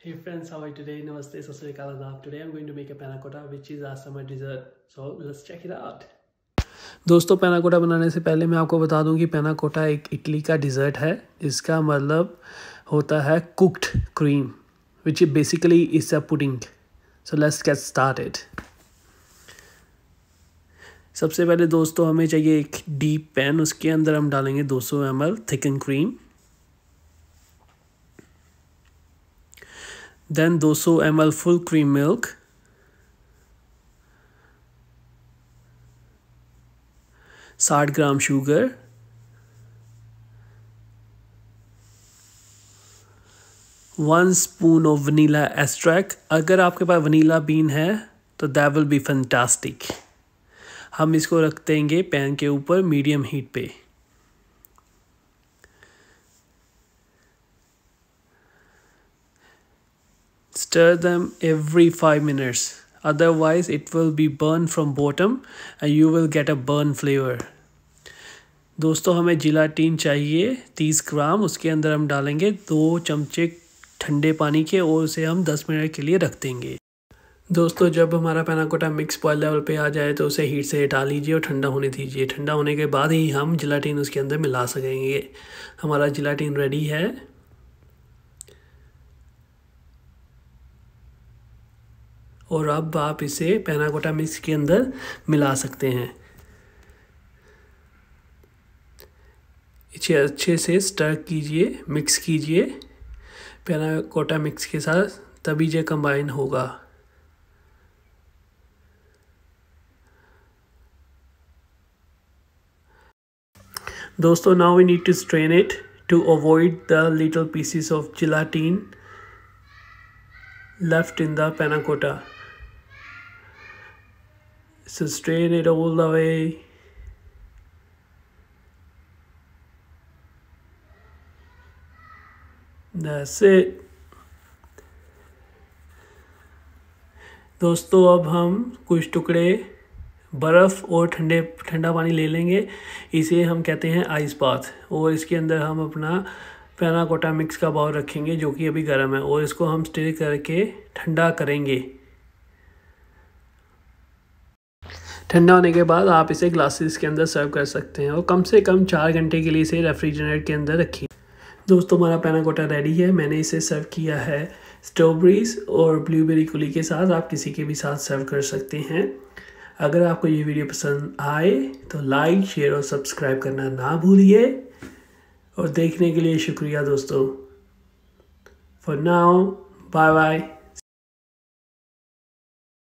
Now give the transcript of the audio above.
Hey friends, how are you today? Namaste, Sasrikalanab. Today I'm going to make a panna cotta, which is our summer dessert. So let's check it out. दोस्तों पैना कोटा बनाने से पहले मैं आपको बता दूं कि पैना कोटा एक इटली का डिज़र्ट है इसका मतलब होता है cooked cream which is basically is a pudding so let's get started सबसे पहले दोस्तों हमें चाहिए एक डीप पैन उसके अंदर हम डालेंगे 200 सौ एम थिकन क्रीम देन 200 सौ एम फुल क्रीम मिल्क साठ gram sugar one spoon of vanilla extract अगर आपके पास वनीला बीन है तो दैट विल बी फंटास्टिक हम इसको रख देंगे पैन के ऊपर मीडियम हीट पे stir them every 5 minutes otherwise it will be burned from bottom and you will get a burn flavor दोस्तों हमें जिलाटीन चाहिए तीस ग्राम उसके अंदर हम डालेंगे दो चमचे ठंडे पानी के और उसे हम दस मिनट के लिए रख देंगे दोस्तों जब हमारा पैनाकोटा मिक्स बॉयल लेवल पे आ जाए तो उसे हीट से हटा लीजिए और ठंडा होने दीजिए ठंडा होने के बाद ही हम जिलाटीन उसके अंदर मिला सकेंगे हमारा जिलाटीन रेडी है और अब आप इसे पैनाकोटा मिक्स के अंदर मिला सकते हैं इसे अच्छे से स्टर कीजिए मिक्स कीजिए पैनाकोटा मिक्स के साथ तभी यह कंबाइन होगा दोस्तों now we need to strain it to avoid the little pieces of gelatine left in the panna sustain it all the way that's it दोस्तों अब हम कुछ टुकड़े बर्फ़ और ठंडे ठंडा पानी ले लेंगे इसे हम कहते हैं आइस बाथ और इसके अंदर हम अपना पैना कोटा मिक्स का बाउल रखेंगे जो कि अभी गर्म है और इसको हम स्टे करके ठंडा करेंगे ठंडा होने के बाद आप इसे ग्लासेस के अंदर सर्व कर सकते हैं और कम से कम चार घंटे के लिए इसे रेफ्रिजरेटर के अंदर रखिए दोस्तों हमारा पैना कोटा रेडी है मैंने इसे सर्व किया है स्ट्रॉबेरीज और ब्लूबेरी कुली के साथ आप किसी के भी साथ सर्व कर सकते हैं अगर आपको ये वीडियो पसंद आए तो लाइक शेयर और सब्सक्राइब करना ना भूलिए और देखने के लिए शुक्रिया दोस्तों फॉर नाउ बाय बाय